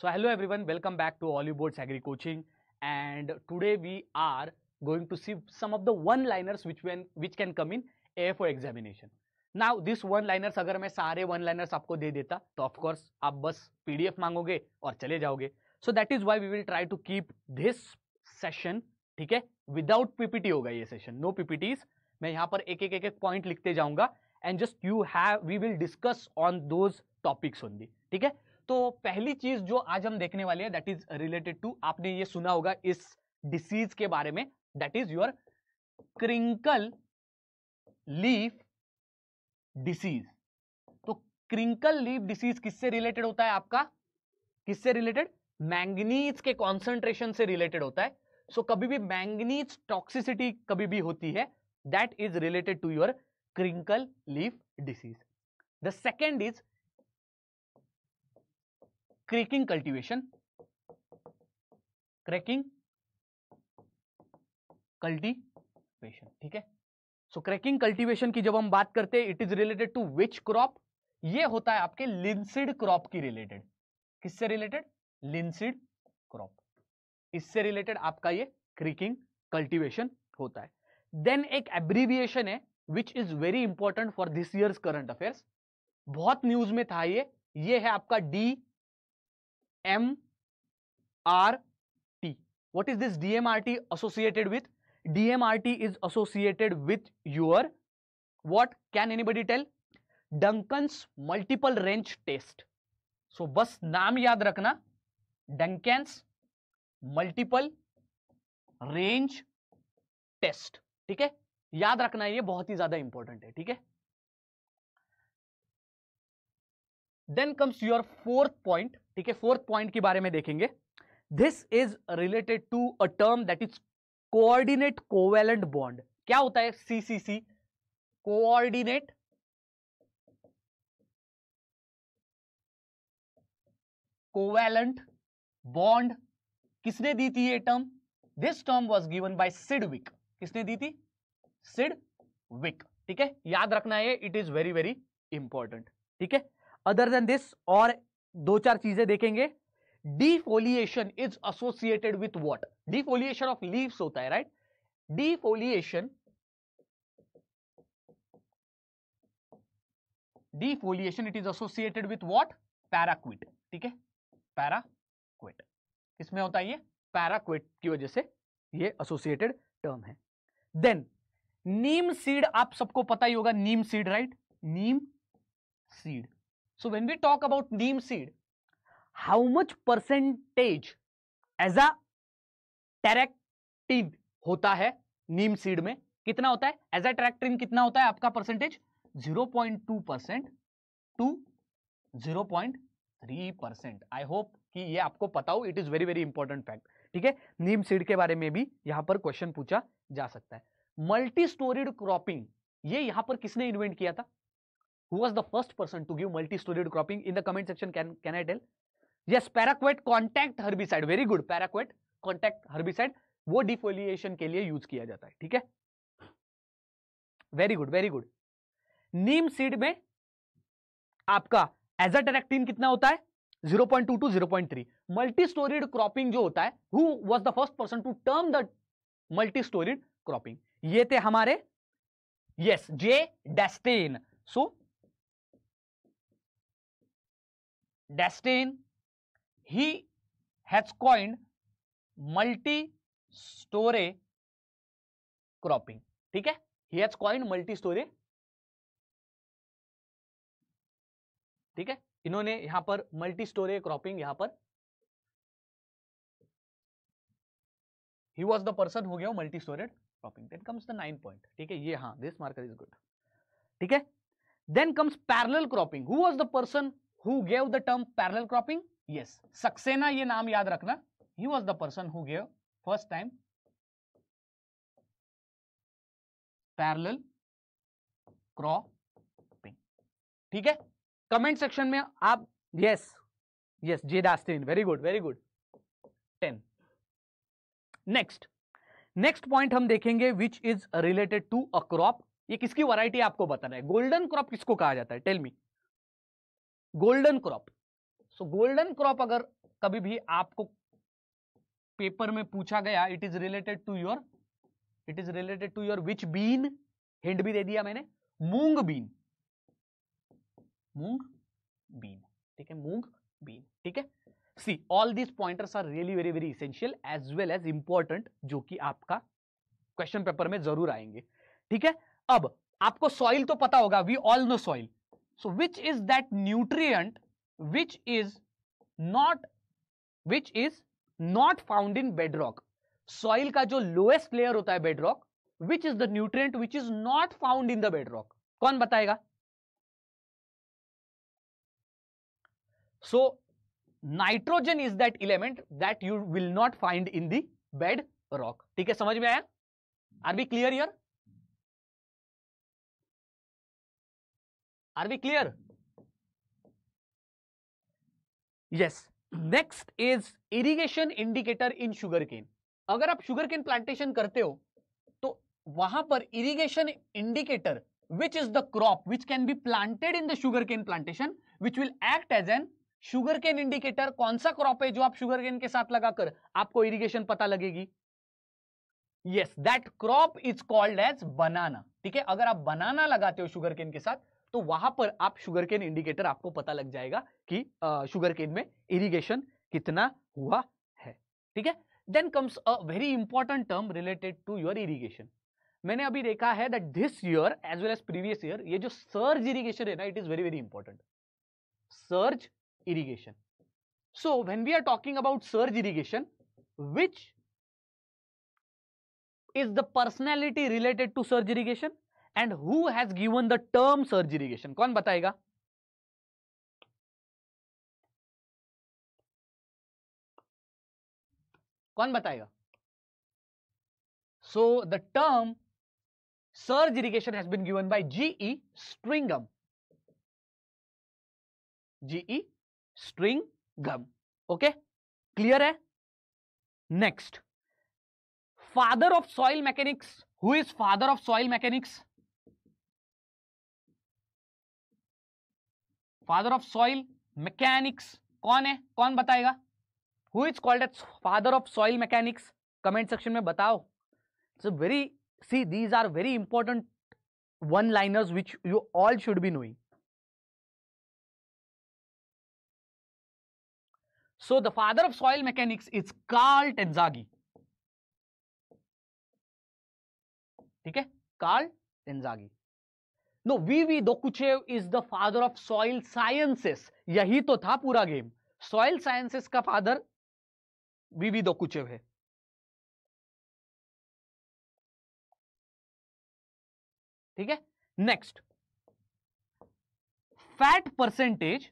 So hello So hello everyone, welcome back boards agri coaching and and we are going to see some of the one liners which when which can come in a AFO examination now this one liners अगर मैं सारे one liners आपको दे देता तो of course आप बस PDF मांगोगे और चले जाओगे so that is why we will try to keep this session ठीक है विदाउट पीपीटी होगा ये सेशन नो पीपीटीज मैं यहाँ पर एक एक एक पॉइंट लिखते जाऊंगा and just you have we will discuss on those topics only ठीक है तो पहली चीज जो आज हम देखने वाले हैं दैट इज रिलेटेड टू आपने ये सुना होगा इस डिसीज के बारे में that is your crinkle leaf disease तो क्रिंकल लीफ डिसीज किससे रिलेटेड होता है आपका किससे रिलेटेड मैंगनीज के कॉन्सेंट्रेशन से रिलेटेड होता है सो so, कभी भी मैंगनीज टॉक्सिसिटी कभी भी होती है that is related to your crinkle leaf disease the second is cracking cultivation cracking cultivation ठीक है सो क्रैकिंग कल्टीवेशन की जब हम बात करते हैं it is related to which crop ये होता है आपके लिंसिड क्रॉप की रिलेटेड किससे रिलेटेड लिंसिड क्रॉप इससे रिलेटेड आपका ये क्रिकिंग कल्टीवेशन होता है देन एक एब्रीविएशन है which is very important for this year's current affairs बहुत न्यूज में था ये ये है आपका D M R T what is this DMRT associated with DMRT is associated with your what can anybody tell Duncan's multiple range test so बस नाम याद रखना डंकन्स मल्टीपल रेंज टेस्ट ठीक है याद रखना ये बहुत ही ज्यादा इंपॉर्टेंट है ठीक है then comes your fourth point ठीक है फोर्थ पॉइंट के बारे में देखेंगे this is related to a term that is coordinate covalent bond क्या होता है सीसीसी कोऑर्डिनेट कोवेलेंट बॉन्ड किसने दी थी ये term this term was given by Sidgwick किसने दी थी सिड विक ठीक है याद रखना है it is very very important ठीक है अदर देन दिस और दो चार चीजें देखेंगे defoliation is associated with what defoliation of leaves होता है right defoliation defoliation it is associated with what paraquat ठीक है पैराक्विट किसमें होता है ये पैराक्विट की वजह से ये एसोसिएटेड टर्म है देन नीम सीड आप सबको पता ही होगा neem seed right neem seed So when we talk about neem seed, how much percentage as a टेरेक्टिन होता है नीम सीड में कितना होता है एज ए ट्रैक्टिन कितना होता है आपका percentage 0.2 percent to 0.3 percent I hope कि ये आपको पता हो it is very very important fact ठीक है नीम सीड के बारे में भी यहां पर क्वेश्चन पूछा जा सकता है मल्टी स्टोरीड क्रॉपिंग ये यहां पर किसने इन्वेंट किया था who was the first person to give multi-storied cropping in the comment section can can i tell yes paraquat contact herbicide very good paraquat contact herbicide वो defoliation के लिए use किया जाता है ठीक है very good very good neem seed में आपका azadirachtin कितना होता है 0.2 to 0.3 multi-storied cropping जो होता है who was the first person to term the multi-storied cropping ये थे हमारे yes j dastin so Dastin he has coined multi storey cropping ठीक है he has coined multi storey ठीक है इन्होंने यहां पर मल्टी स्टोरे क्रॉपिंग यहां पर ही वॉज द पर्सन हो गया multi storeyed cropping then comes the nine point ठीक है ये हाँ दिस मार्कर इज गुड ठीक है then comes parallel cropping who was the person who gave the term parallel cropping yes Saxena ये नाम याद रखना he was the person who gave first time parallel cropping ठीक है कमेंट सेक्शन में आप yes yes J Dastin very good very good ten next next point हम देखेंगे which is related to a crop ये किसकी वैरायटी आपको बताना है गोल्डन क्रॉप किसको कहा जाता है tell me golden crop so golden crop अगर कभी भी आपको पेपर में पूछा गया it is related to your it is related to your which bean hint भी दे दिया मैंने मूंग बीन मूंग बीन ठीक है मूंग बीन ठीक है see all these pointers are really very very essential as well as important जो कि आपका क्वेश्चन पेपर में जरूर आएंगे ठीक है अब आपको सॉइल तो पता होगा we all know soil so which is that nutrient which is not which is not found in bedrock soil ka jo lowest layer hota hai bedrock which is the nutrient which is not found in the bedrock kon batayega so nitrogen is that element that you will not find in the bedrock theek hai samajh mein aaya are we clear here are we clear yes next is irrigation indicator in sugar cane अगर आप sugar cane plantation करते हो तो वहां पर irrigation indicator which is the crop which can be planted in the sugar cane plantation which will act as an sugar cane indicator कौन सा crop है जो आप शुगर केन के साथ लगाकर आपको इरिगेशन पता लगेगी yes that crop is called as banana ठीक है अगर आप बनाना लगाते हो शुगर केन के साथ तो वहां पर आप शुगर केन इंडिकेटर आपको पता लग जाएगा कि शुगर केन में इरिगेशन कितना हुआ है ठीक है then comes a very important term related to your irrigation मैंने अभी देखा है that this year as well as previous year ये जो सर्ज इरिगेशन है ना it is very very important surge irrigation so when we are talking about surge irrigation which is the personality related to surge irrigation and who has given the term surge irrigation कौन बताएगा कौन बताएगा so the term surge irrigation has been given by ge stringham ge stringham okay clear next father of soil mechanics who is father of soil mechanics father of soil mechanics कौन है कौन बताएगा who is called at father of soil mechanics comment section में बताओ so very see these are very important one liners which you all should be knowing so the father of soil mechanics is Karl Tenzagi. ठीक है Karl Terzaghi no V V Dokuchaev is the father of soil sciences यही तो था पूरा game soil sciences का father V V Dokuchaev है ठीक है next fat percentage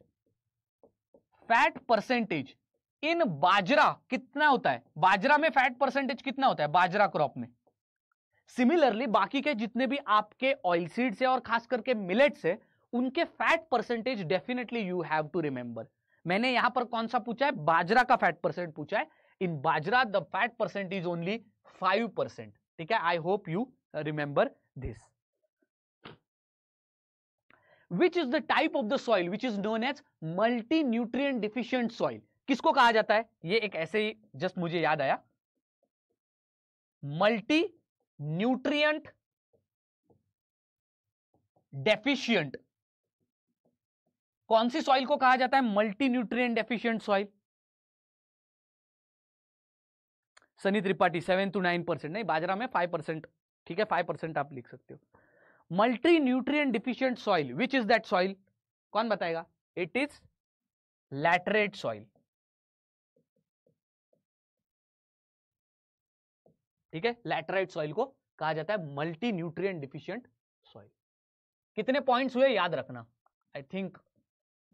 fat percentage in bajra कितना होता है बाजरा में फैट परसेंटेज कितना होता है बाजरा क्रॉप में सिमिलरली बाकी के जितने भी आपके ऑयल सीड्स है और खास करके मिलेट्स है उनके fat percentage definitely you have to remember मैंने यहां पर कौन सा पूछा है बाजरा का फैट परसेंट पूछा है in bajra the fat percent is only five percent ठीक है I hope you remember this which is the type of the soil which is known as multi nutrient deficient soil किसको कहा जाता है ये एक ऐसे ही जस्ट मुझे याद आया मल्टी न्यूट्रिएंट डेफिशिएंट कौन सी सॉइल को कहा जाता है multi nutrient deficient soil Sunny Tripathi seven to nine percent नहीं बाजरा में फाइव परसेंट ठीक है फाइव परसेंट आप लिख सकते हो multi nutrient deficient soil which is that soil कौन बताएगा इट इज लैटरेट सॉइल ठीक है लैटराइट सॉइल को कहा जाता है मल्टी न्यूट्रिय डिफिशियंट सॉइल कितने पॉइंट्स हुए याद रखना आई थिंक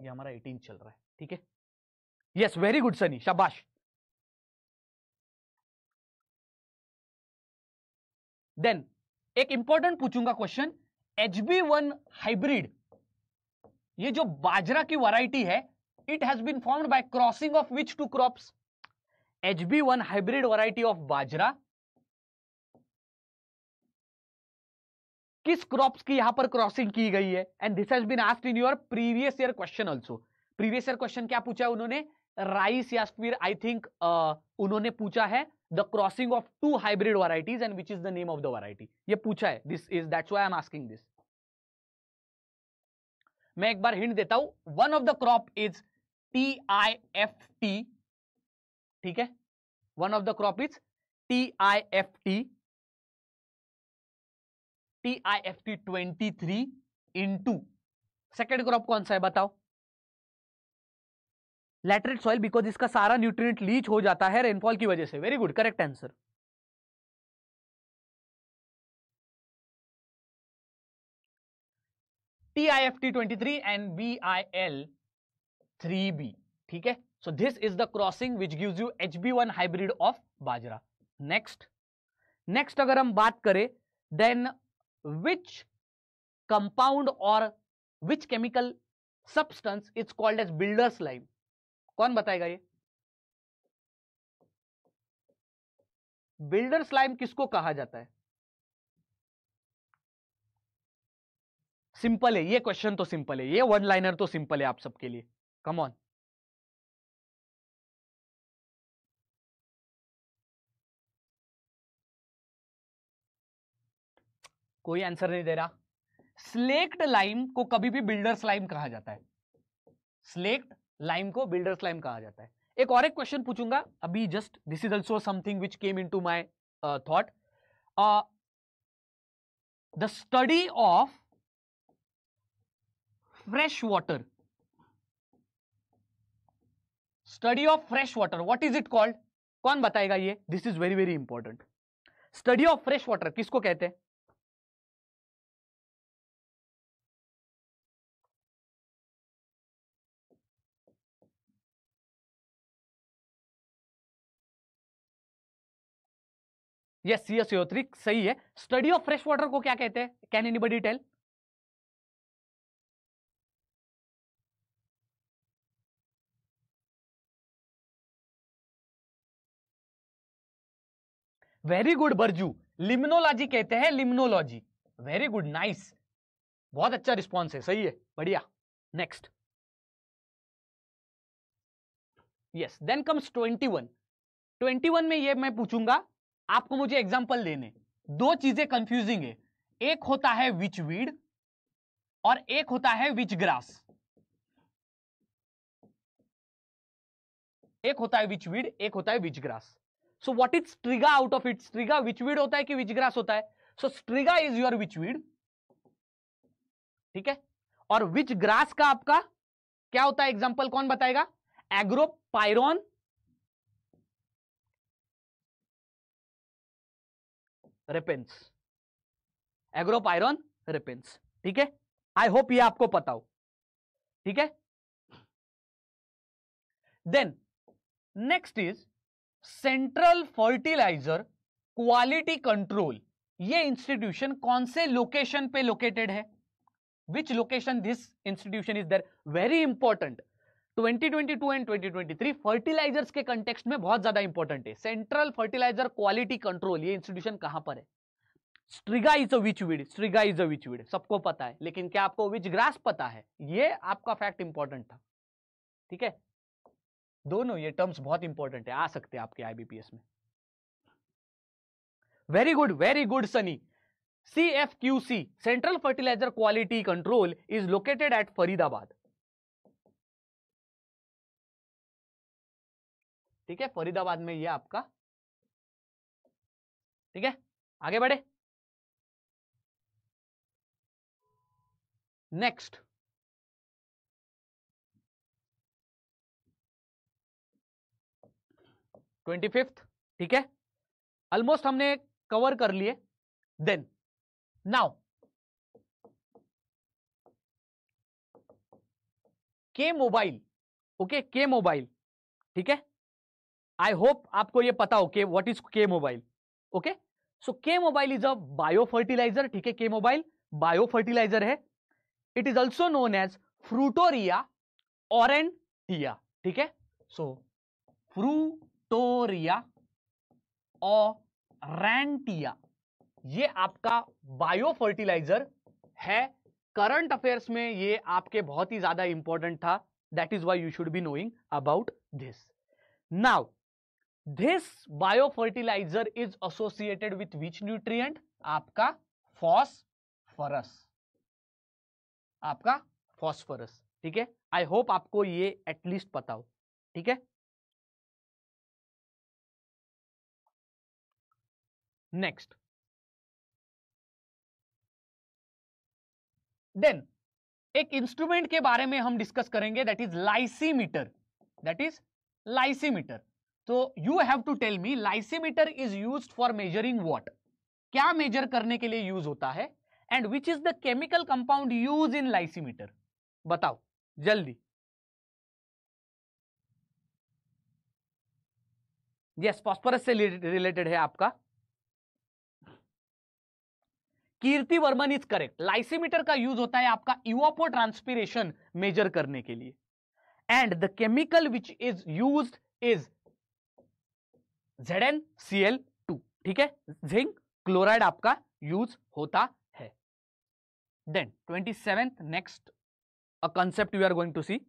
ये हमारा 18 चल रहा है ठीक है यस वेरी गुड सनी शाबाश देन एक इंपॉर्टेंट पूछूंगा क्वेश्चन एचबी वन हाइब्रिड ये जो बाजरा की वैरायटी है it has been formed by crossing of which two crops B one hybrid variety of bajra किस क्रॉप्स की यहां पर क्रॉसिंग की गई है and this has been asked in your previous year question also previous year question क्या पूछा उन्होंने राइस या फिर आई थिंक उन्होंने पूछा है the crossing of two hybrid varieties and which is the name of the variety ये पूछा है this is that's why I am asking this मैं एक बार हिंट देता हूं one of the crop is T I F T ठीक है one of the crop is T I F T T I F T twenty three into second crop कौन सा है बताओ लेटरेट सॉइल बिकॉज इसका सारा न्यूट्रिएंट लीच हो जाता है रेनफॉल की वजह से very good correct answer T I F T twenty three and B I L three B ठीक है so this is the crossing which give you H B one hybrid of bajra next next अगर हम बात करें then which compound और which chemical substance is called as builders lime कौन बताएगा ये बिल्डर्स लाइम किसको कहा जाता है सिंपल है ये क्वेश्चन तो सिंपल है ये वन लाइनर तो सिंपल है आप सबके लिए कम ऑन कोई आंसर नहीं दे रहा स्लेक्ट लाइम को कभी भी बिल्डर्स लाइम कहा जाता है स्लेक्ट लाइम को बिल्डर्स लाइम कहा जाता है एक और एक क्वेश्चन पूछूंगा अभी just this is also something which came in to my thought the study of fresh water study of fresh water what is it called कौन बताएगा ये this is very very important study of fresh water किसको कहते हैं yes C S three सही है study of fresh water को क्या कहते हैं can anybody tell very good Birju limnology कहते हैं लिम्नोलॉजी वेरी गुड नाइस बहुत अच्छा रिस्पॉन्स है सही है बढ़िया next yes then comes twenty one twenty one में ये मैं पूछूंगा आपको मुझे एग्जाम्पल देने दो चीजें कंफ्यूजिंग है एक होता है विच वीड और एक होता है विच ग्रास एक होता है विच वीड एक होता है which grass so what is striga out of it striga which weed होता है कि विच ग्रास होता है so striga is your which weed ठीक है और विच ग्रास का आपका क्या होता है एग्जाम्पल कौन बताएगा एग्रोपायरॉन रिपेंस एग्रोपायरॉन रिपेंस ठीक है आई होप ये आपको पता हो ठीक है then next is central fertiliser quality control ये इंस्टीट्यूशन कौन से लोकेशन पे लोकेटेड है which location this institution is there very important 2022 and 2023 fertilisers के कंटेक्स्ट में बहुत ज्यादा इंपॉर्टेंट है सेंट्रल फर्टिलाइजर क्वालिटी कंट्रोल ये इंस्टीट्यूशन कहां पर है striga is a striga is a सबको पता है लेकिन क्या आपको विच ग्रास पता है ये आपका फैक्ट इंपॉर्टेंट था ठीक है दोनों ये टर्म्स बहुत इंपॉर्टेंट है आ सकते हैं आपके आईबीपीएस में very good very good Sunny C F Q C central fertiliser quality control is located at Faridabad ठीक है फरीदाबाद में ये आपका ठीक है आगे बढ़े नेक्स्ट ट्वेंटी फिफ्थ ठीक है ऑलमोस्ट हमने कवर कर लिए then now K mobile okay K mobile ठीक है आई होप आपको ये पता हो के what is K mobile okay so K mobile is a bio fertiliser ठीक है के मोबाइल बायो फर्टिलाइजर है it is also known as Frateuria aurantia ठीक है सो फ्रूटोरिया ऑरेंटिया ये आपका बायो फर्टिलाइजर है करंट अफेयर्स में ये आपके बहुत ही ज्यादा इंपॉर्टेंट था that is why you should be knowing about this now this biofertiliser is associated with which nutrient आपका फॉस्फोरस आपका फॉस्फरस ठीक है आई होप आपको ये एटलीस्ट पता हो ठीक है नेक्स्ट देन एक इंस्ट्रूमेंट के बारे में हम डिस्कस करेंगे that is lysimeter that is lysimeter तो you have to tell me lysimeter is use for measuring what क्या मेजर करने के लिए यूज होता है and which is the chemical compound use in lysimeter बताओ जल्दी यस yes, फॉस्फोरस से रिलेटेड है आपका Kirti Varman is correct lysimeter का यूज होता है आपका इवोपो ट्रांसपीरेशन मेजर करने के लिए and the chemical which is use is Z N C L two ठीक है जिंक क्लोराइड आपका यूज होता है then twenty seventh next a concept we are going to see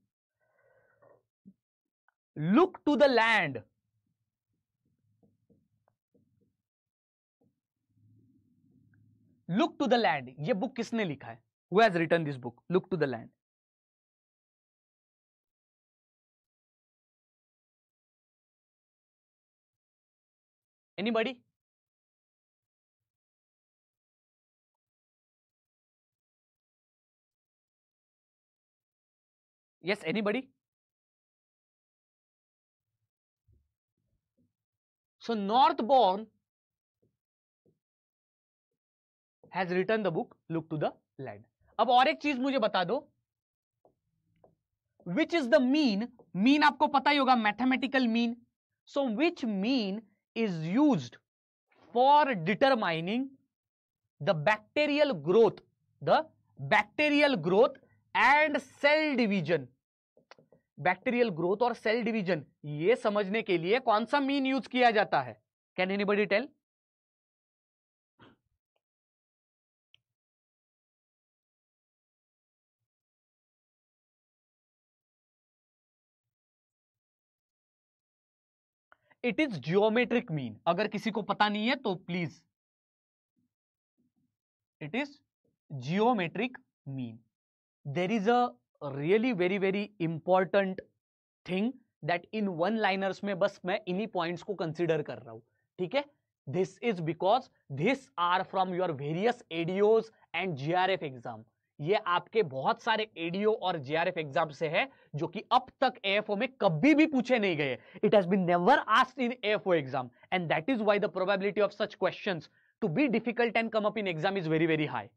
look to the land look to the land ये book किसने लिखा है who has return this book look to the land Anybody? Yes, anybody? So Northbourne has written the book Look to the Land. अब और एक चीज मुझे बता दो which is the mean mean आपको पता ही होगा mathematical mean so which mean is used for determining the bacterial growth the bacterial growth and cell division bacterial growth और सेल डिवीजन ये समझने के लिए कौन सा मीन यूज किया जाता है can anybody tell it is geometric mean अगर किसी को पता नहीं है तो please it is geometric mean there is a really very very important thing that in one liners में बस मैं इन्हीं पॉइंट्स को कंसिडर कर रहा हूं ठीक है is because this are from your various ADOs and J R F exam ये आपके बहुत सारे एडीओ और जेआरएफ एग्जाम से है जो कि अब तक एफओ में कभी भी पूछे नहीं गए it has been never asked in FO exam and that is why the probability of such question to be difficult and come up in exam is very very high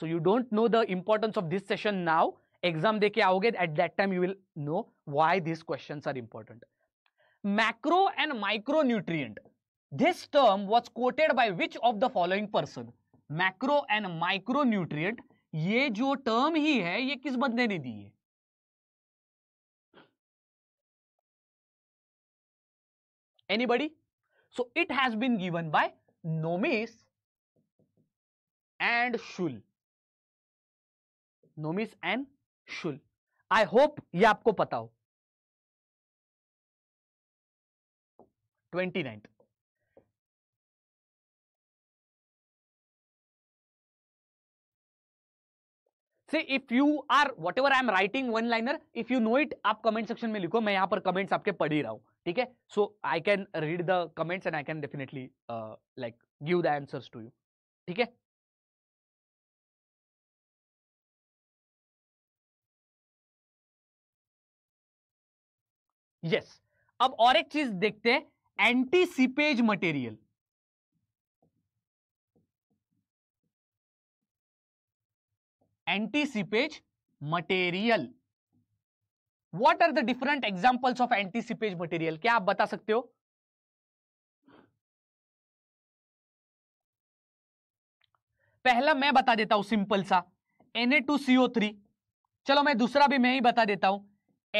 so you don't know the importance of this session now exam देके आओगे at that time you will know why this question are important macro and micro nutrient this term was quoted by which of the following person macro and micro nutrient ये जो term ही है ये किस बंदे ने दी है anybody so it has been given by Nomis and Shul Nomis and Shul I hope ये आपको पता हो ट्वेंटी नाइन्थ से if you are whatever I am writing one liner if you know it आप comment section में लिखो मैं यहाँ पर कमेंट्स आपके पढ़ ही रहा हूँ ठीक है so I can read the comments and I can definitely like give the answers to you ठीक है यस yes. अब और एक चीज देखते हैं antiseepage material antiseepage material what are the different examples of antiseepage material क्या आप बता सकते हो पहला मैं बता देता हूं सिंपल सा Na2CO3 चलो मैं दूसरा भी मैं ही बता देता हूं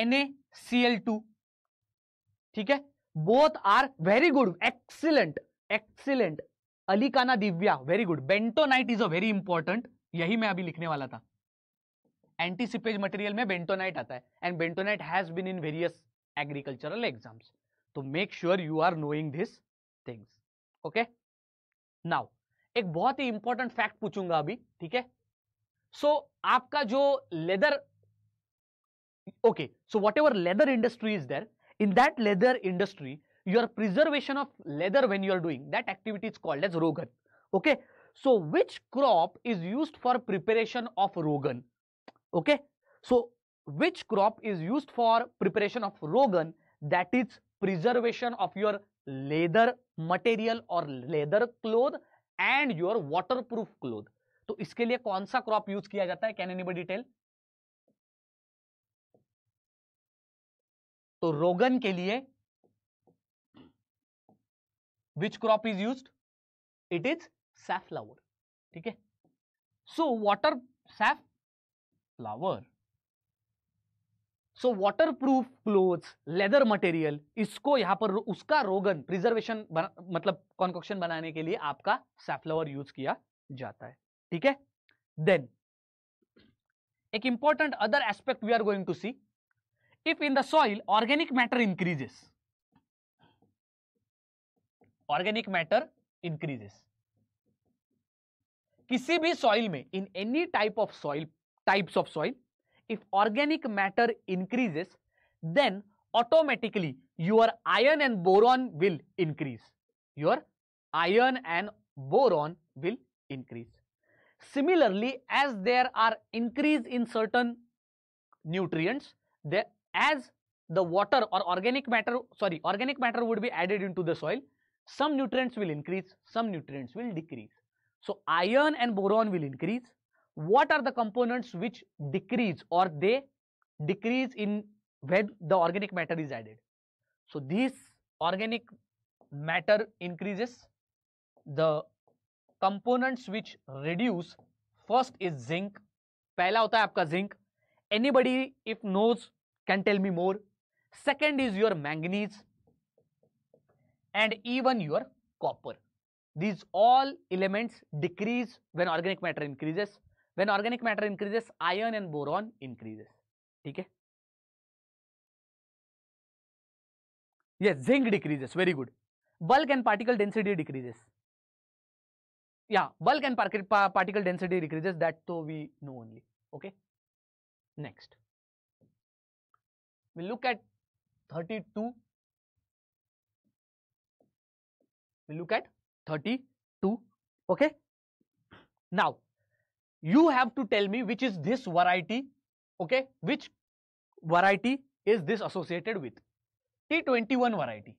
NaCl2 ठीक है both are very good excellent excellent अलिकाना Divya very good bentonite is a very important यही मैं अभी लिखने वाला था एंटीसीपेज मटेरियल में बेंटोनाइट आता है and bentonite has been in various agricultural exams तो make sure you are knowing this things okay now एक बहुत ही इंपॉर्टेंट फैक्ट पूछूंगा अभी ठीक है सो आपका जो leather okay so whatever leather industry is there in that leather industry you are preservation of leather when you are doing that activity is called as rogan okay so which crop is used for preparation of rogan okay so which crop is used for preparation of rogan that is preservation of your leather material or leather cloth and your waterproof cloth तो इसके लिए कौन सा crop use किया जाता है can anybody tell तो रोगन के लिए which crop is used it is safflower ठीक है so water safflower so waterproof cloth leather material इसको यहां पर उसका रोगन प्रिजर्वेशन मतलब कॉन्कॉक्शन बनाने के लिए आपका सैफ्लावर यूज किया जाता है ठीक है देन एक important other aspect we are going to see if in the soil organic matter increases organic matter increases किसी भी सॉइल में in any type of soil types of if organic matter increases then automatically your iron and boron will increase your iron and boron will increase similarly as there are increase in certain nutrients as the water or organic matter sorry organic matter would be added into the soil some nutrients will increase some nutrients will decrease so iron and boron will increase. What are the components which decrease or they decrease in when the organic matter is added? So this organic matter increases. The components which reduce first is zinc. पहला होता है आपका zinc. Anybody if knows can tell me more. Second is your manganese and even your copper these all elements decrease when organic matter increases when organic matter increases iron and boron increases Okay? yes zinc decreases very good bulk and particle density decreases yeah bulk and par particle density decreases that so we know only okay next we look at 32 we look at 32 okay now you have to tell me which is this variety okay which variety is this associated with t21 variety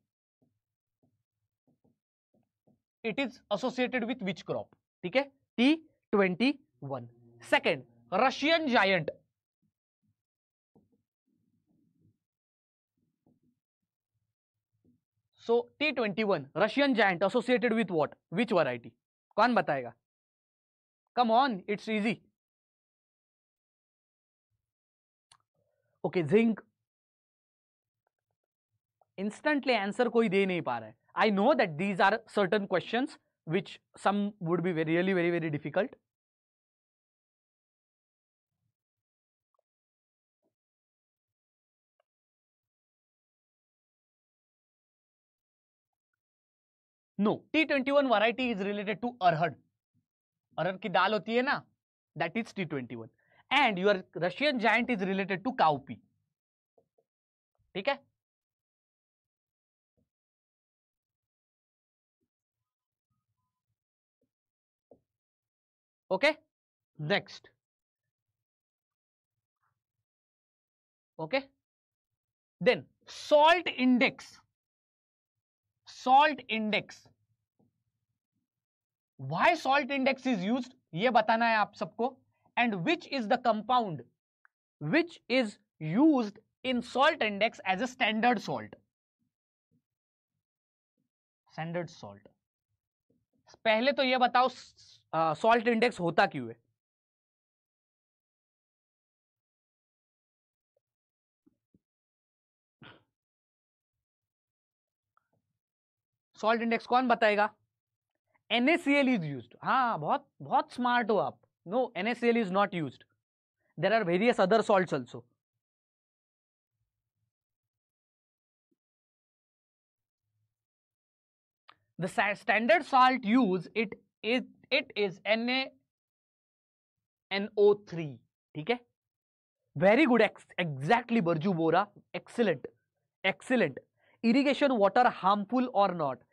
it is associated with which crop ठीक है t21 second russian giant so T twenty one Russian giant associated with what which variety कौन बताएगा come on it's easy okay think instantly answer कोई दे नहीं पा रहा है I know that these are certain question which some would be really very very difficult no T twenty one variety is related to arhar अरहर की दाल होती है ना that is T twenty one and your Russian giant is related to cowpea ठीक है okay next okay then salt index salt index why salt index is use ये बताना है आप सबको and which is the compound which is use in salt index as a standard salt standard salt पहले तो यह बताओ सॉल्ट इंडेक्स होता क्यों है सॉल्ट इंडेक्स कौन बताएगा N S C L is use हाँ बहुत बहुत स्मार्ट हो आप no N S C L is not use there are various other salt also use it is it is N N O three ठीक है very good exactly Barju Bora excellent excellent irrigation water harmful or not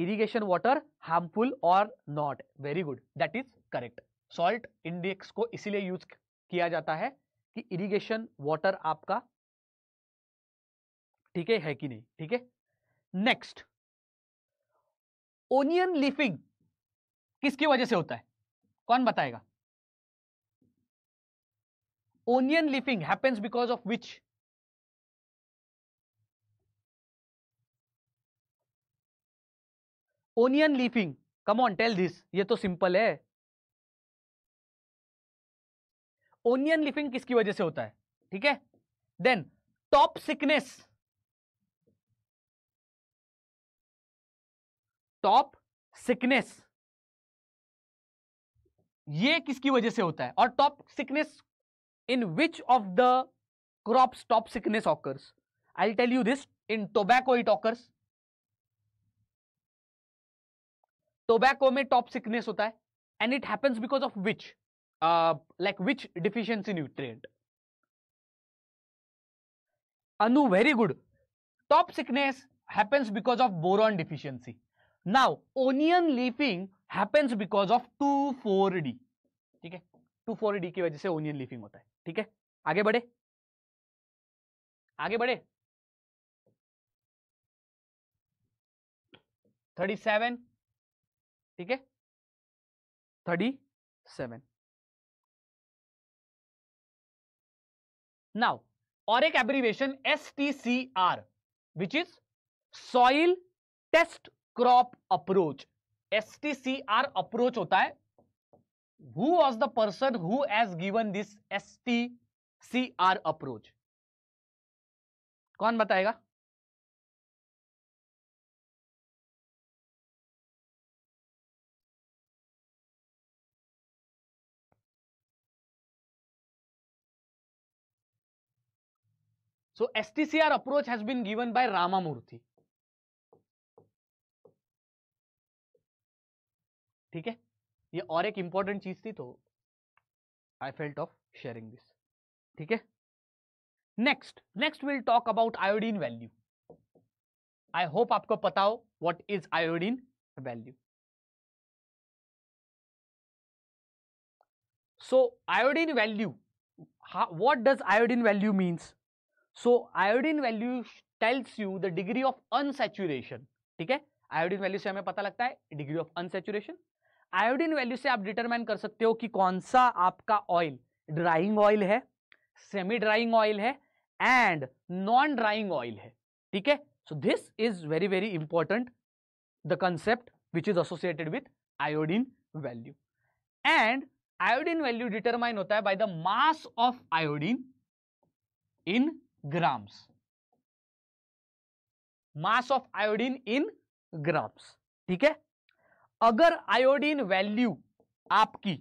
irrigation water harmful or not very good that is correct salt index को इसीलिए use किया जाता है कि irrigation water आपका ठीक है कि नहीं ठीक है नेक्स्ट ओनियन लिफिंग किसकी वजह से होता है कौन बताएगा onion leafing happens because of which onion leafing come on tell this ये तो सिंपल है ओनियन लीफिंग किसकी वजह से होता है ठीक है then top sickness top sickness ये किसकी वजह से होता है और top sickness in which of the crop top sickness occurs I tell you this in tobacco it occurs tobacco में टॉप सिकनेस होता है and it happens because of which like which deficiency nutrient Anu very good top sickness happens because of boron deficiency now onion onion happens because of two four D ठीक है to four D की वजह से onion लीफिंग होता है ठीक है आगे बढ़े आगे बढ़े थर्टी सेवन ठीक है थर्टी सेवन नाउ और एक abbreviation S T C R which is soil test crop approach S T C R approach होता है who was the person who has given this S T C R approach कौन बताएगा So STCR approach has been given by Ramamurthy. ठीक है ये और एक important चीज थी तो I felt of sharing this ठीक है next next will talk about iodine value I hope आपको पता हो what is iodine value so iodine value what does iodine value means so iodine value tells you the degree of unsaturation ठीक है iodine value से हमें पता लगता है degree of unsaturation iodine value से आप डिटरमाइन कर सकते हो कि कौन सा आपका ऑयल ड्राइंग ऑयल है सेमी ड्राइंग ऑयल है एंड नॉन ड्राइंग ऑयल है ठीक है so this is very very important the concept which is associated with iodine value and iodine value determine होता है by the mass of iodine in grams mass of iodine in grams ठीक है अगर iodine value आपकी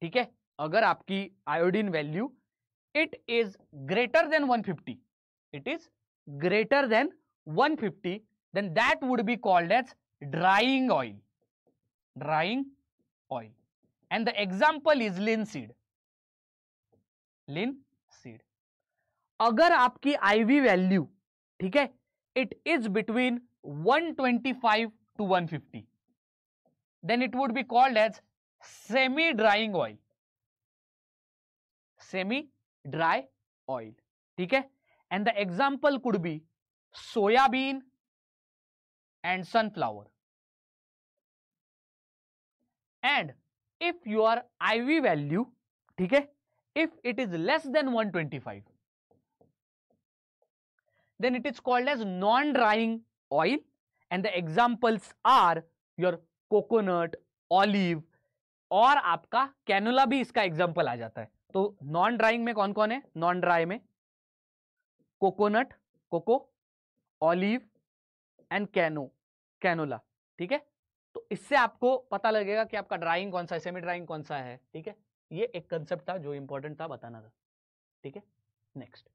ठीक है अगर आपकी iodine value it is greater than 150 fifty it is greater than 150 fifty then that would be called as drying oil drying oil and the example is linseed lin अगर आपकी IV value ठीक है it is between 125 twenty five to one fifty then it would be called as semi drying oil semi dry oil ठीक है and the example could be soybean and sunflower and if you are IV value ठीक है if it is less than 125, twenty five then it is called as non-drying oil and the examples are your coconut, olive और आपका canola भी इसका example आ जाता है तो non drawing में कौन कौन है नॉन ड्राई में coconut coco olive and cano canola ठीक है तो इससे आपको पता लगेगा कि आपका ड्राइंग कौन सा है सेमी ड्राइंग कौन सा है ठीक है ये एक कंसेप्ट था जो इंपॉर्टेंट था बताना था ठीक है नेक्स्ट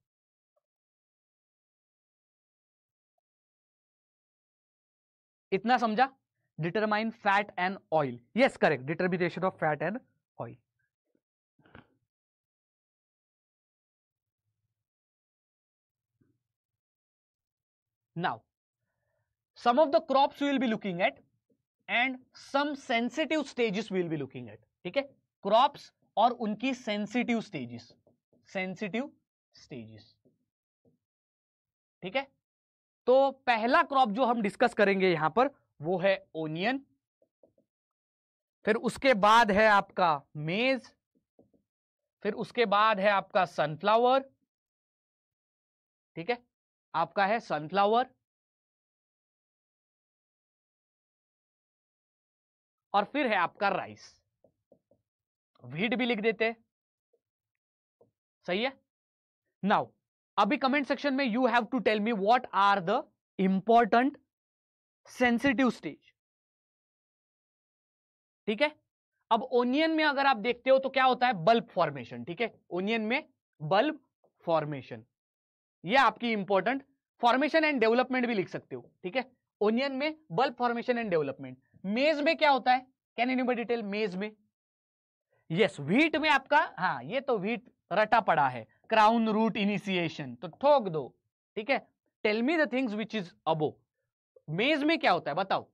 इतना समझा determine fat and oil yes correct determination of fat and oil now some of the crops will be looking at and some sensitive stages will be looking at ठीक है क्रॉप्स और उनकी सेंसिटिव स्टेजेस सेंसिटिव स्टेजेस ठीक है तो पहला crop जो हम डिस्कस करेंगे यहां पर वो है ओनियन फिर उसके बाद है आपका मेज फिर उसके बाद है आपका सनफ्लावर ठीक है आपका है सनफ्लावर और फिर है आपका राइस वीट भी लिख देते सही है नाउ अभी कमेंट सेक्शन में you have to tell me what are the important sensitive stage ठीक है अब ओनियन में अगर आप देखते हो तो क्या होता है बल्ब फॉर्मेशन ठीक है ओनियन में बल्ब फॉर्मेशन ये आपकी इंपॉर्टेंट फॉर्मेशन एंड डेवलपमेंट भी लिख सकते हो ठीक है ओनियन में बल्ब फॉर्मेशन एंड डेवलपमेंट मेज में क्या होता है कैन एनीबडी डिटेल मेज में यस yes, व्हीट में आपका हाँ ये तो व्हीट रटा पड़ा है क्राउन रूट इनिशिएशन तो ठोक दो ठीक है tell me the things which is about maize में क्या होता है बताओ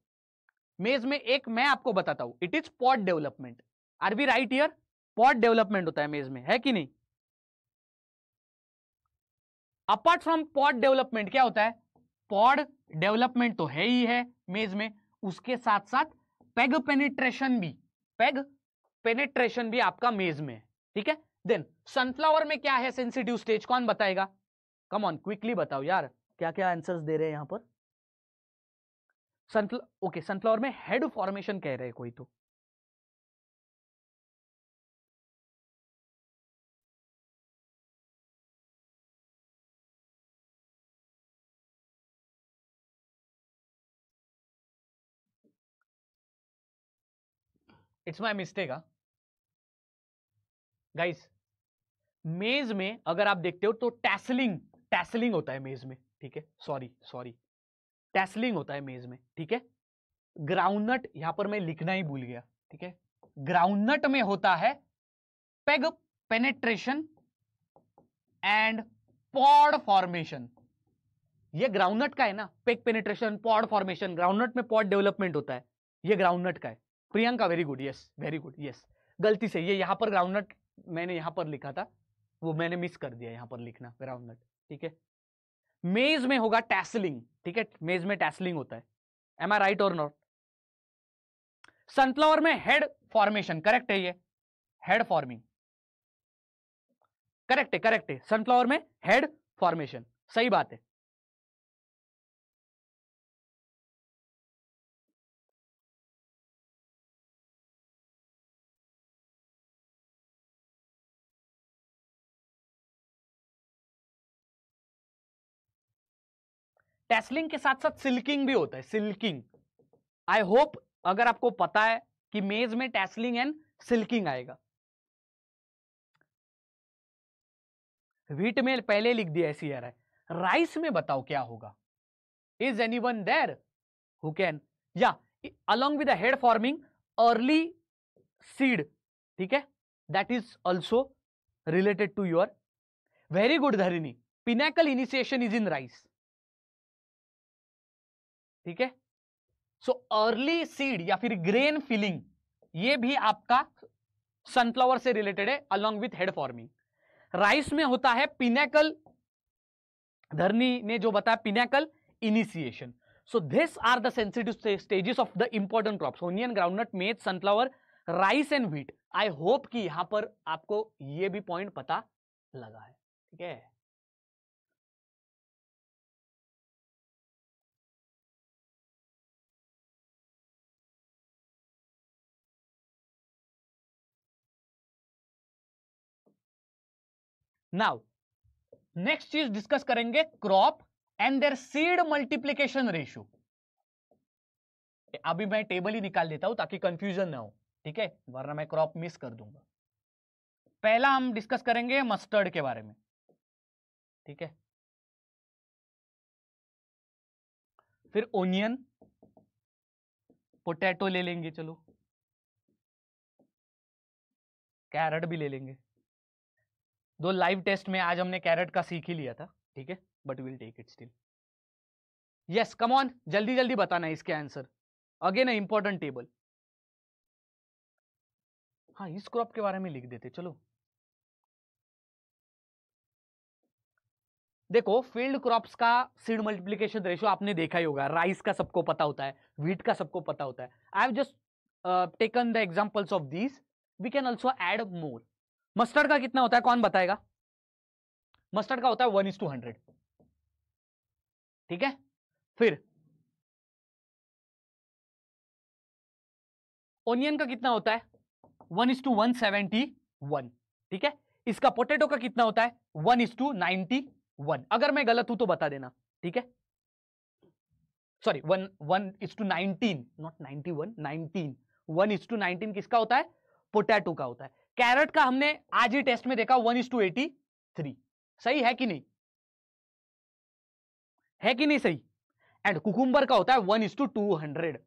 मेज में एक मैं आपको बताता हूं it is pot development are be right year pot development होता है मेज में है कि नहीं अपार्ट फ्रॉम पॉट डेवलपमेंट क्या होता है पॉड डेवलपमेंट तो है ही है मेज में उसके साथ साथ पेग पेनिट्रेशन भी पेग पेनिट्रेशन भी आपका मेज में है ठीक है देन सनफ्लावर में क्या है सेंसिटिव स्टेज कौन बताएगा कम ऑन क्विकली बताओ यार क्या क्या आंसर्स दे रहे हैं यहां पर सनफ्ल ओके सनफ्लावर में हेड फॉर्मेशन कह रहे हैं कोई तो इट्स माई मिस्टेक गाइस मेज में अगर आप देखते हो तो टैसलिंग टैसलिंग होता है मेज में ठीक है सॉरी सॉरी टैसलिंग होता है मेज में ठीक है ग्राउंडनट यहां पर मैं लिखना ही भूल गया ठीक है ग्राउंडनट में होता है peg penetration and pod formation ये ग्राउंडनट का है ना peg penetration pod formation groundnut में पॉड डेवलपमेंट होता है ये ग्राउंडनट का है Priyanka very good yes very good yes गलती से ये यहां पर ग्राउंडनट मैंने यहां पर लिखा था वो मैंने मिस कर दिया यहां पर लिखना ग्राउंड ठीक है मेज में होगा टैसलिंग ठीक है मेज में टैसलिंग होता है एम आई राइट और नॉट सनफ्लावर में हेड फॉर्मेशन करेक्ट है ये हेड फॉर्मिंग करेक्ट है करेक्ट है सनफ्लावर में हेड फॉर्मेशन सही बात है टेस्लिंग के साथ साथ सिल्किंग भी होता है सिल्किंग आई होप अगर आपको पता है कि मेज में टेस्लिंग एंड सिल्किंग आएगा व्हीट पहले लिख दिया ऐसी है राइस में बताओ क्या होगा is any one there who can या along with head forming early seed ठीक है that is also related to your very good Dharini panicle initiation is in rice ठीक है सो अर्ली सीड या फिर ग्रेन फिलिंग ये भी आपका सनफ्लावर से रिलेटेड है along with head forming rice में होता है पिनेकल धरनी ने जो बताया panicle initiation so this are the sensitive stages of the important crop onion groundnut maize sunflower rice and wheat I hope कि यहां पर आपको ये भी पॉइंट पता लगा है ठीक है नाउ नेक्स्ट चीज डिस्कस करेंगे crop and their seed multiplication ratio अभी मैं टेबल ही निकाल देता हूं ताकि कंफ्यूजन ना हो ठीक है वरना मैं क्रॉप मिस कर दूंगा पहला हम डिस्कस करेंगे मस्टर्ड के बारे में ठीक है फिर ओनियन पोटैटो ले लेंगे चलो कैरेट भी ले लेंगे दो लाइव टेस्ट में आज हमने कैरेट का सीख ही लिया था ठीक है but will take it still yes come on जल्दी जल्दी बताना इसके answer again uh important table हाँ इस क्रॉप के बारे में लिख देते चलो देखो फील्ड क्रॉप्स का सीड मल्टीप्लीकेशन रेशियो आपने देखा ही होगा राइस का सबको पता होता है व्हीट का सबको पता होता है I have just taken the examples of this we can also add more mustard का कितना होता है कौन बताएगा मस्टर्ड का होता है वन इज टू हंड्रेड ठीक है फिर ओनियन का कितना होता है one is to one seventy one ठीक है इसका पोटेटो का कितना होता है one is to ninety one अगर मैं गलत हूं तो बता देना ठीक है sorry one one is to nineteen not ninety one nineteen one is to nineteen किसका होता है पोटैटो का होता है कैरेट का हमने आज ही टेस्ट में देखा one is to eighty three सही है कि नहीं है कि नहीं सही एंड कुकुम्बर का होता है one is to two hundred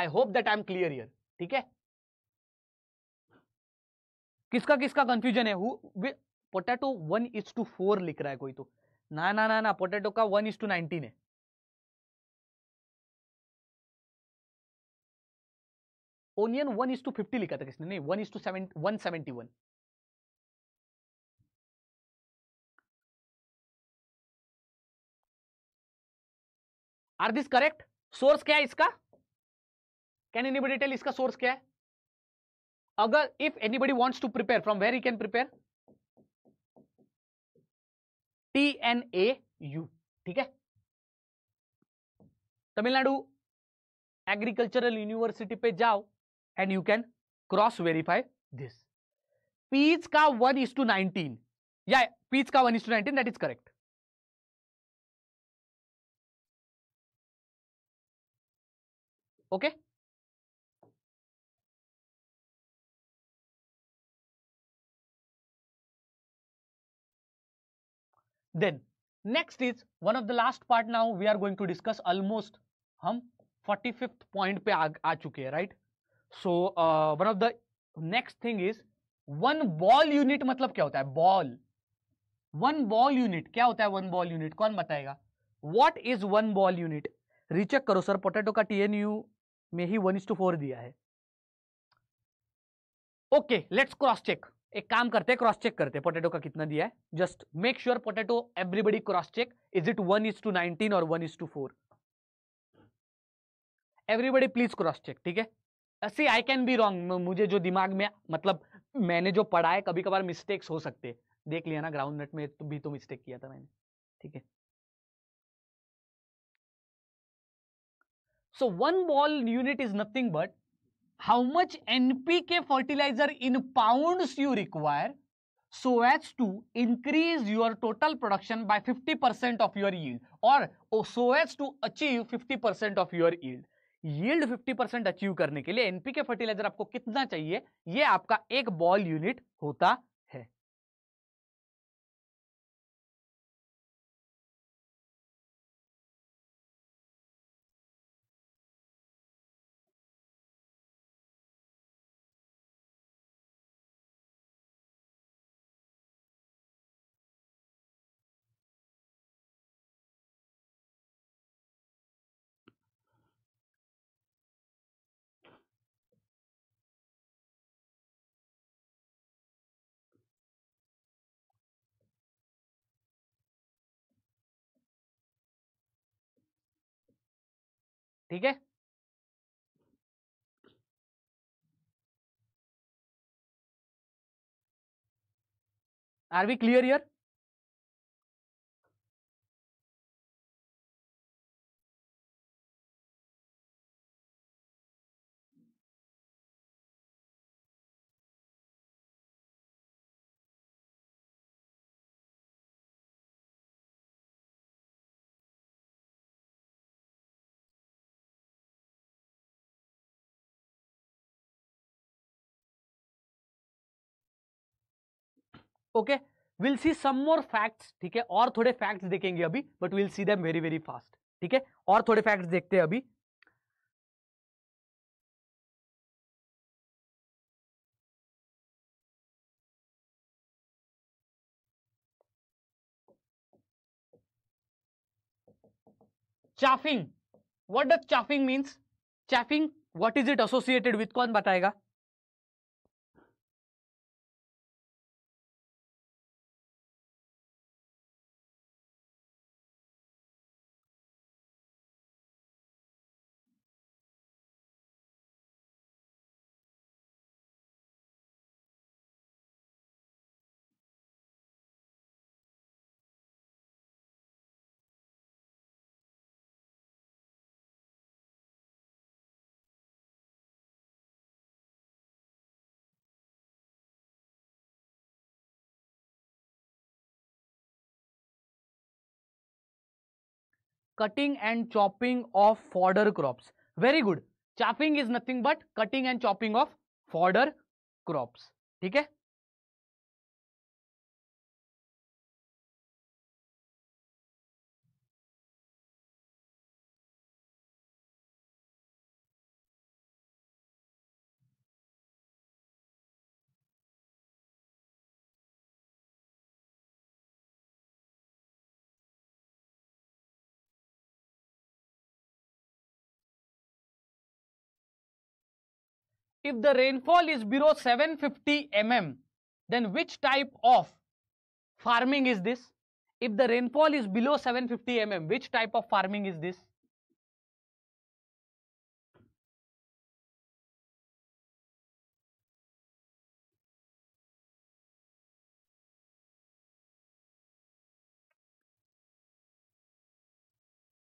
I hope that I am clear here ठीक है किसका किसका कंफ्यूजन है potato one is to four लिख रहा है कोई तो ना ना ना ना पोटैटो का वन इज टू नाइनटीन है onion one is to fifty लिखा था किसने नहीं one is to seven one seventy one are this correct source क्या है इसका कैन एनीबडी टेल इसका सोर्स क्या है अगर if anybody wants to prepare from where you can prepare T N A U ठीक है तमिलनाडु एग्रीकल्चरल यूनिवर्सिटी पे जाओ and you can cross verify this. P's ka 1 is to 19. Yeah, P's ka 1 is to 19, that is correct. Okay. Then next is one of the last part now we are going to discuss almost हम 45th point पे आ, आ चुके हैं right? So one of the next thing is one ball unit मतलब क्या होता है ball one ball unit क्या होता है वन बॉल यूनिट कौन बताएगा what is one ball unit recheck करो सर पोटेटो का टीएनयू में ही वन इज टू फोर दिया है ओके लेट्स क्रॉस चेक एक काम करते हैं क्रॉस चेक करते हैं का कितना दिया है just make sure potato everybody cross check is it one is to nineteen और one is to four everybody please cross check ठीक है see I can be wrong मुझे जो दिमाग में मतलब मैंने जो पढ़ा है कभी कभार मिस्टेक्स हो सकते हैं देख लिया ना ग्राउंड नट में तो भी तो मिस्टेक किया था मैंने ठीक है so one ball unit is nothing but how much NP K fertilizer in pound you require so as to increase your total production by fifty percent of your yield और so as to achieve fifty percent of your yield yield 50 percent achieve करने के लिए NP K fertiliser आपको कितना चाहिए ये आपका एक बॉल यूनिट होता ठीक है are we clear here okay will see some more facts ठीक है और थोड़े फैक्ट्स देखेंगे अभी but will see them very very fast ठीक है और थोड़े फैक्ट्स देखते हैं अभी chaffing what does chaffing means chaffing what is it associated with कौन बताएगा cutting and chopping of fodder crops. Very good. Chaffing is nothing but cutting and chopping of fodder crops. ठीक है if the rainfall is below 750 mm, then which type of farming is this? If the rainfall is below 750 mm, which type of farming is this?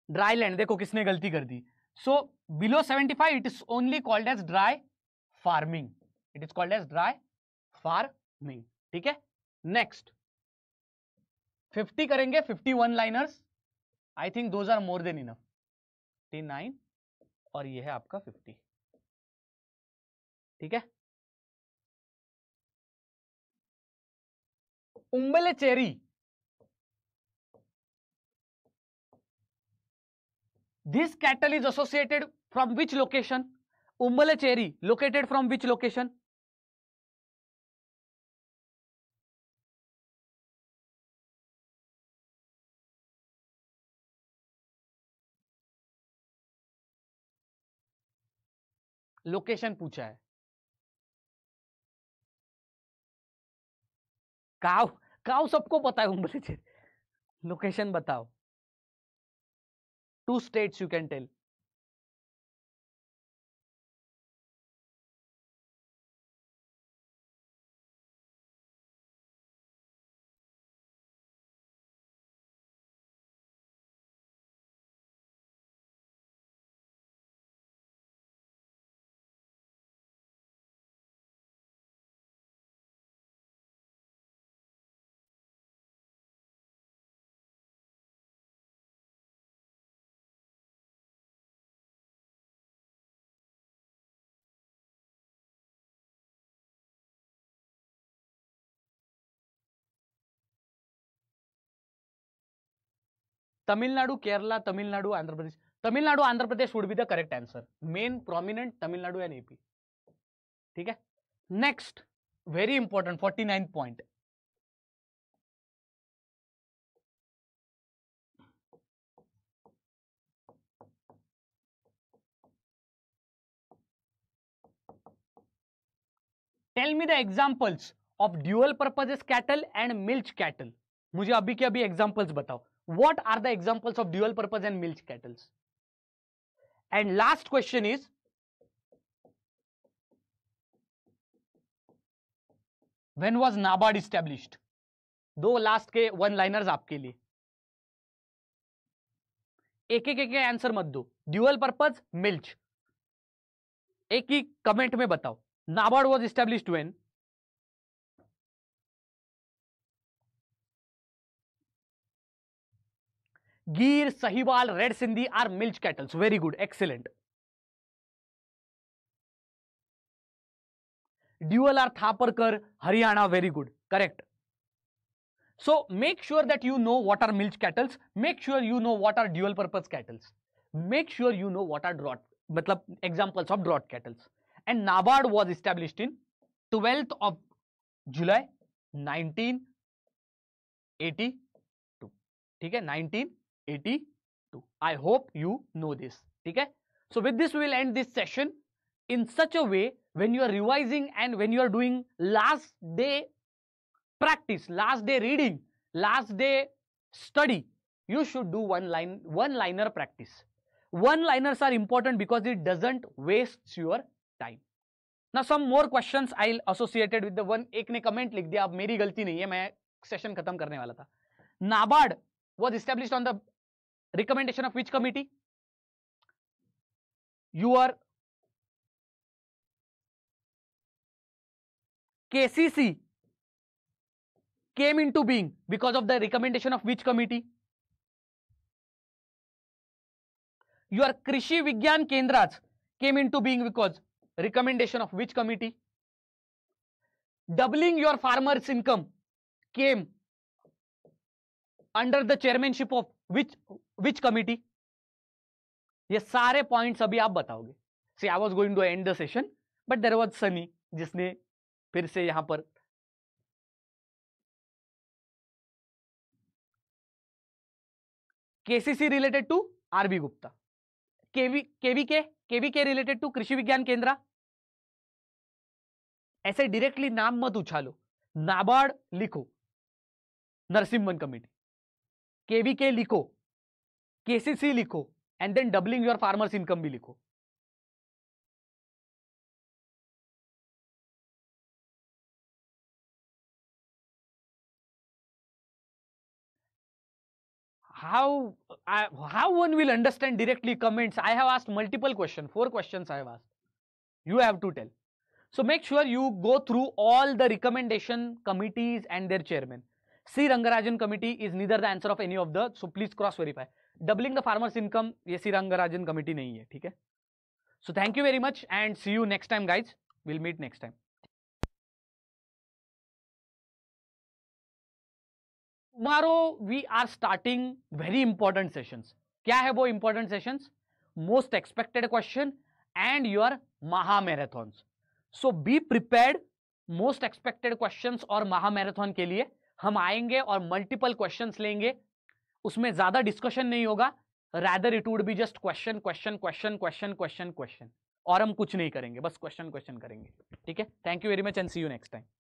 Dry land. देखो किसने गलती कर दी So below 75 it is only called as dry. Farming it is called as dry farming ठीक है next 50 करेंगे 51 liners I think those are more than enough nine और ये है आपका 50 ठीक है Umblachery this cattle is associated from which location Umblachery located from which location location पूछा है काव काव सबको पता है उम्बलेचेरी लोकेशन बताओ two states you can tell Tamil Nadu Kerala Tamil Nadu Andhra Pradesh Tamil Nadu Andhra Pradesh would be the correct answer main prominent Tamil Nadu and AP ठीक है next very important forty nine point tell me the examples of dual purposes cattle and milch cattle मुझे अभी के अभी examples बताओ what are the examples of dual purpose and milch cattle and last question is when was nabard established दो last के one liners आपके लिए एक एक एक आंसर मत दो ड्यूअल पर्पज मिल्च एक ही कमेंट में बताओ NABARD was established when Gir Sahiwal red Sindhi are milch cattles very good excellent dual are Tharparkar Hariana very good correct so make sure that you know what are milch cattles make sure you know what are dual purpose cattles make sure you know what are drought मतलब examples of drought cattles and NABARD was establish in twelfth of July nineteen eighty two ठीक है nineteen 82 i hope you know this theek hai so with this we will end this session in such a way when you are revising and when you are doing last day practice last day reading last day study you should do one line one liner practice one liners are important because it doesn't waste your time ना some more question I associated with one एक ने comment लिख दिया अब मेरी गलती नहीं है मैं सेशन खत्म करने वाला था NABARD was establish on the recommendation of which committee? Your KCC came into being because of the recommendation of which committee? Your Krishi Vigyan Kendras came into being because recommendation of which committee? Doubling your farmer's income came under the chairmanship of which which committee ये सारे points अभी आप बताओगे see I was going to end the session but there was Sunny जिसने फिर से यहां पर KCC related to RB Gupta KV K KV के रिलेटेड टू कृषि विज्ञान केंद्र ऐसे डायरेक्टली नाम मत उछालो नाबार्ड लिखो नरसिम्हन कमेटी केवीके लिखो केसीसी लिखो and then doubling your farmers income भी लिखो how how one will understand directly comments I have asked multiple question four question I have asked you have to tell so make sure you go through all the recommendation committees and their chairman C Rangarajan committee is neither the answer of any of the so please cross verify doubling the farmers income ये C Rangarajan committee नहीं है ठीक है so thank you very much and see you next time guys will meet next time tomorrow we are starting very important session क्या है वो important session most expected question and your महामैराथन so be prepare most expected question और महामैराथन के लिए हम आएंगे और मल्टीपल क्वेश्चन लेंगे उसमें ज्यादा डिस्कशन नहीं होगा rather it would be just question question question question question question और हम कुछ नहीं करेंगे बस क्वेश्चन क्वेश्चन करेंगे ठीक है thank you very much and see you next time